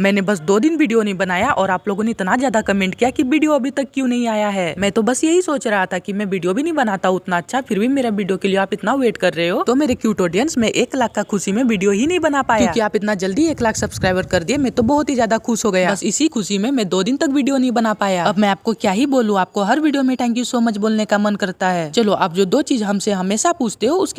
मैंने बस दो दिन वीडियो नहीं बनाया और आप लोगों ने इतना ज्यादा कमेंट किया कि वीडियो अभी तक क्यों नहीं आया है मैं तो बस यही सोच रहा था कि मैं वीडियो भी नहीं बनाता उतना अच्छा फिर भी मेरा वीडियो के लिए आप इतना वेट कर रहे हो तो मेरे क्यूट ऑडियंस मैं एक लाख का खुशी में वीडियो ही नहीं बना पाया क्योंकि आप इतना जल्दी एक लाख सब्सक्राइबर कर दिए मैं तो बहुत ही ज्यादा खुश हो गया बस इसी खुशी में मैं दो दिन तक वीडियो नहीं बना पाया अब मैं आपको क्या ही बोलूँ आपको हर वीडियो में थैंक यू सो मच बोलने का मन करता है चलो आप जो दो चीज हमसे हमेशा पूछते हो उसके